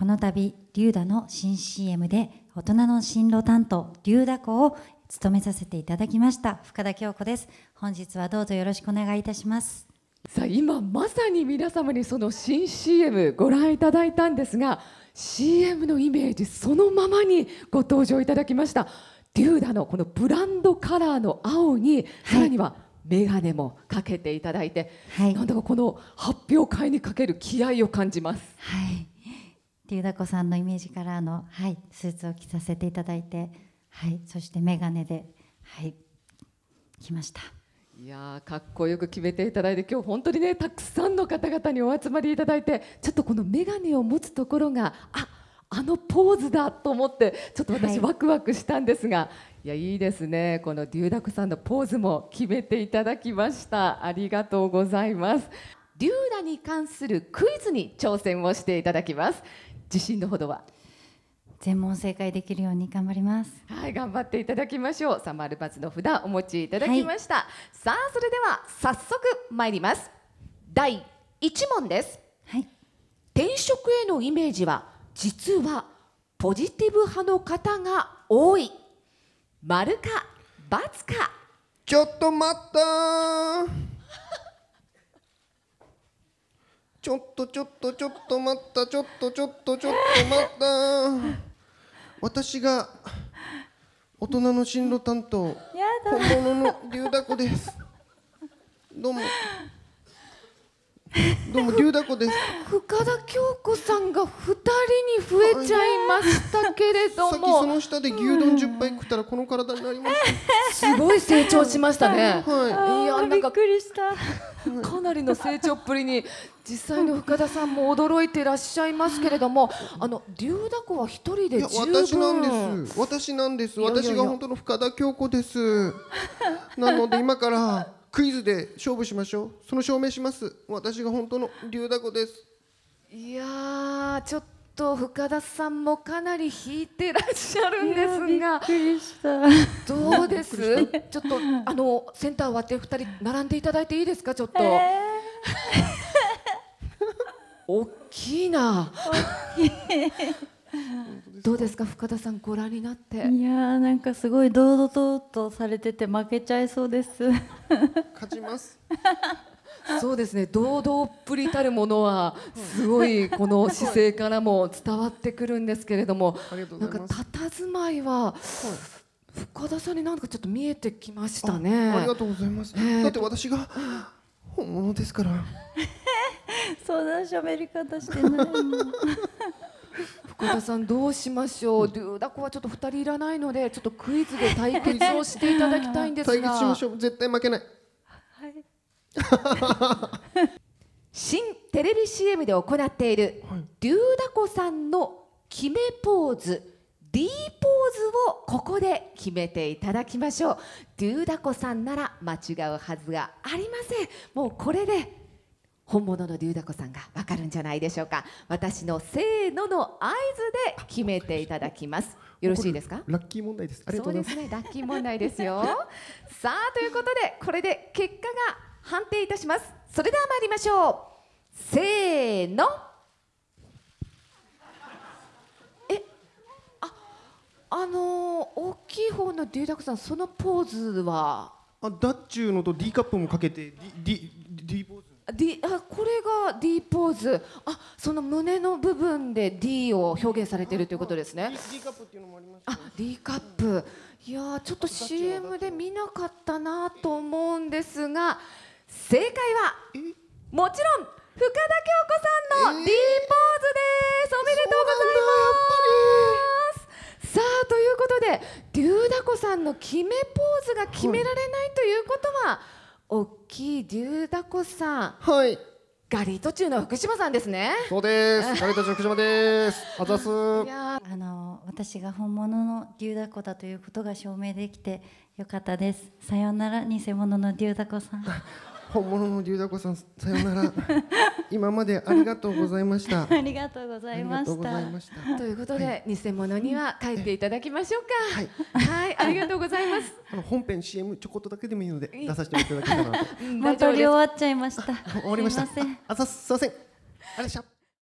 この度リューダの新 CM で大人の進路担当リューダを務めさせていただきました深田恭子です本日はどうぞよろしくお願いいたしますさあ今まさに皆様にその新 CM ご覧いただいたんですが CM のイメージそのままにご登場いただきました竜ューダのこのブランドカラーの青に、さらには眼鏡もかけていただいて、はい、なんだかこの発表会にかける気合を感じます。はい龍だ子さんのイメージカラーの、はい、スーツを着させていただいて、はい、そして眼鏡で、はい、来ました。いやかっこよく決めていただいて今日本当にねたくさんの方々にお集まりいただいてちょっとこの眼鏡を持つところがああのポーズだと思ってちょっと私ワクワクしたんですが、はい、いやいいですねこの龍ュ子さんのポーズも決めていただきましたありがとうございます龍ュに関するクイズに挑戦をしていただきます自信のほどは全問正解できるように頑張りますはい頑張っていただきましょうサマルパツの札お持ちいただきました、はい、さあそれでは早速参ります第1問です、はい、転職へのイメージは実はポジティブ派の方が多い丸か×かちょっと待ったちょっとちょっとちょっと待ったちょっとちょっとちょっと待った私が大人の進路担当本物の龍だこですどうも。どうも龍だこです。深田恭子さんが二人に増えちゃいましたけれども。さっきその下で牛丼十杯食ったらこの体になりました。すごい成長しましたね。はい。いやなんかかなりの成長っぷりに実際の深田さんも驚いていらっしゃいますけれども、あの龍だこは一人で私なんです。私なんです。私が本当の深田恭子です。なので今から。クイズで勝負しましょうその証明します私が本当の龍だこですいやちょっと深田さんもかなり引いてらっしゃるんですがどうですちょっとあのセンター割って2人並んでいただいていいですかちょっと、えー、大きいなどうですか深田さんご覧になっていやなんかすごい堂々ととされてて負けちゃいそうです勝ちます そうですね堂々っぷりたるものはすごいこの姿勢からも伝わってくるんですけれどもなんか佇まいは、深田さんになんかちょっと見えてきましたねありがとうございます、えー、だって私が本物ですからそんな喋り方してない福田さんどうしましょう。ドゥダコはちょっと二人いらないので、ちょっとクイズで対決をしていただきたいんですが。対決しましょう。絶対負けない。はい。新テレビ CM で行っている、デューダコさんの決めポーズ D ポーズをここで決めていただきましょうデューダコさんなら間違うはずがありませんもうこれで本物の龍太こさんがわかるんじゃないでしょうか私のせーのの合図で決めていただきますよろしいですかラッキー問題ですそうですねラッキー問題ですよ さあということでこれで結果が判定いたしますそれでは参りましょうせーのえああのー、大きい方の龍太こさんそのポーズはあダッチューのと D カップもかけて D, D, D ポーズ D、あこれが D ポーズあその胸の部分で D を表現されているということですね。D, D カップっていうのもあります、ね、あ D カップ、うん、いやちょっと CM で見なかったなと思うんですが正解はもちろん深田恭子さんの D ポーズです、えー、おめでとうございますさあということで龍ダコさんの決めポーズが決められないということは、大きい龍だこさんはいガリ途中の福島さんですねそうですガリ途中福島です あざすいやあの私が本物の龍だこだということが証明できてよかったですさようなら偽物の龍だこさん 本物の龍だこさんさようなら 今までありがとうございましたありがとうございましたということで、はい、偽物には帰っていただきましょうか、はい、はい、ありがとうございます。本編 CM ちょこっとだけでもいいので出させていただけたらなと。また終わっちゃいました。終わりました。あざすすいません。ありがとうございました。